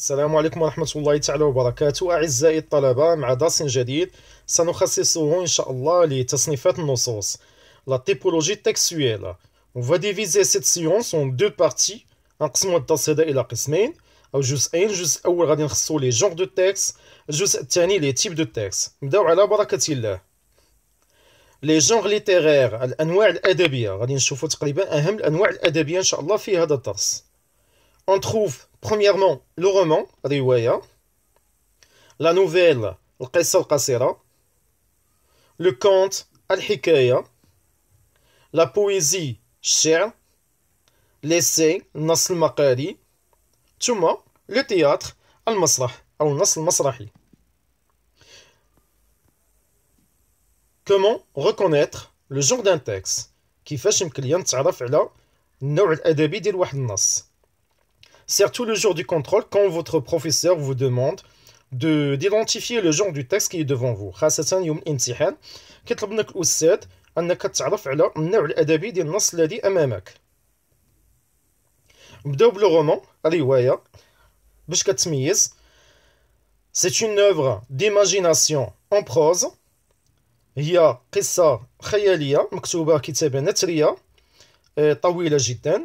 السلام عليكم ورحمة الله تعالى وبركاته أعزائي الطلبة مع درس جديد سنخصصه إن شاء الله لتصنيفات النصوص لا تيبولوجي تكسويل On va diviser cette science en deux parties نقسموا الدرس هذا إلى قسمين أو جزئين الجزء الأول غادي نخصو لي جونغ دو تيكس الجزء الثاني لي تيب دو تيكس نبداو على بركة الله لي جونغ ليتيرير الأنواع الأدبية غادي نشوفو تقريبا أهم الأنواع الأدبية إن شاء الله في هذا الدرس on trouve premièrement le roman, Riwaya, la nouvelle, Al-Qissa al le conte, Al-Hikaya, la poésie, Shir, l'essai, Nasl makari, Tuma, le théâtre, Al-Masrah, ou Nasl Masrahi. Comment reconnaître le genre d'un texte qui fait client نتعرف la النوع الادبي ديال واحد Surtout le jour du contrôle, quand votre professeur vous demande de d'identifier le genre du texte qui est devant vous. خاصة يوم الامتحان كيطلب منك الأستاذ أنك تتعرف على النوع الأدبي ديال النص الذي أمامك. نبداو بالرومان الرواية باش كتميز C'est une œuvre d'imagination en prose. هي قصة خيالية مكتوبة كتابة نثرية طويلة جدا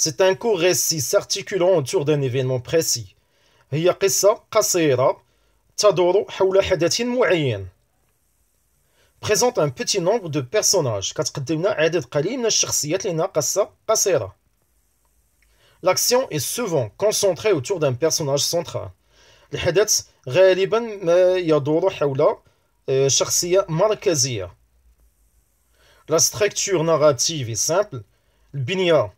C'est un court récit s'articulant autour d'un événement précis. هي قصة قصيرة تدور حول حدث معين. Présente un petit nombre de personnages كتقدم لنا عدد قليل من الشخصيات لأنها قصة قصيرة. L'action est souvent concentrée autour d'un personnage central. الحدث غالبا ما يدور حول شخصية مركزية. La structure narrative est simple. البنية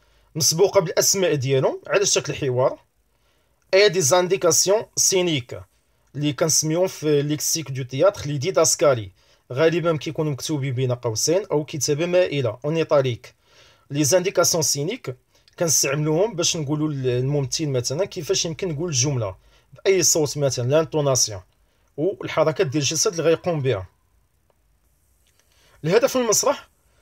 مسبوقه بالاسماء ديالهم على شكل حوار اي دي زانديكاسيون سينيك اللي كنسميهم في ليكسيك دو تياتر لي ديداسكالي غالبا كيكونوا مكتوبين بين قوسين او كتابه مائله اون ايطاليك لي زانديكاسيون سينيك كنستعملوهم باش نقولوا للممثل مثلا كيفاش يمكن نقول الجمله باي صوت مثلا لانطوناسيون والحركات ديال الجسد اللي غيقوم بها الهدف من المسرح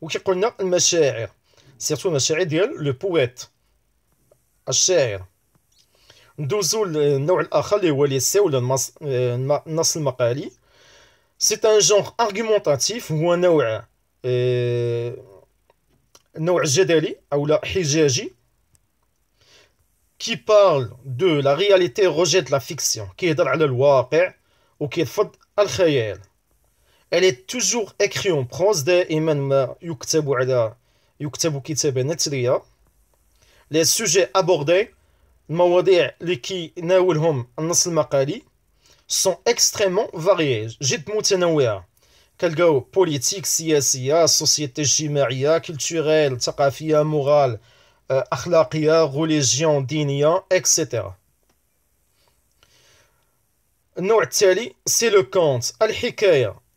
ou qui connaît surtout le poète, les c'est un genre argumentatif, ou un genre Gédeli, la qui parle de la réalité rejette la fiction, qui est dans la loi, ou qui est faux al elle est toujours écrite en prose de Imanma Yuktabou Ada Yuktabou Kitabé Les sujets abordés, les mowadiyahs les qui en Nasl hum Makali, sont extrêmement variés. J'ai de politique, sièce, société jimaïa, culturelle, thérapie, morale, euh, akhlakia, religion, dînia, etc. Nouatali, c'est le conte al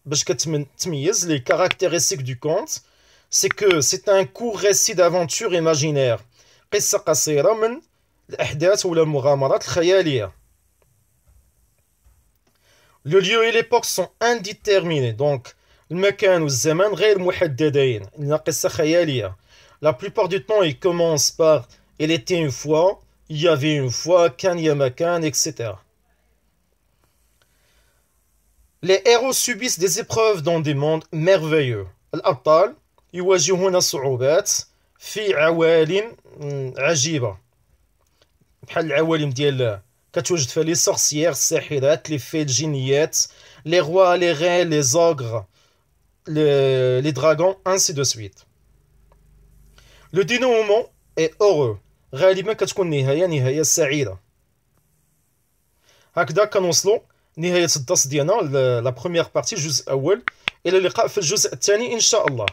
باش كتميز لي conte, دو كونت c'est un court récit كور ريسي دافونتور ايماجينير قصه قصيره من الاحداث ولا المغامرات الخياليه لو ليو اي ليبوك La plupart du temps, il commence par « Il était une fois »,« Il y avait une fois »,« Kan yamakan », etc. Les héros subissent des épreuves dans des mondes merveilleux. L'Abtal y voit gérer des difficultés dans des conditions... hum... ...agébres. Comme les conditions de la... ...qu'il les sorcières, les sérénités, les fées, les génies, ...les rois, les reines, les ogres... ...les dragons, ainsi de suite. Le dénouement est heureux. Il y a souvent un bout d'éternité. Voilà comment on le نهاية الدرس ديالنا لا بروميير بارتي الجزء الأول إلى اللقاء في الجزء الثاني إن شاء الله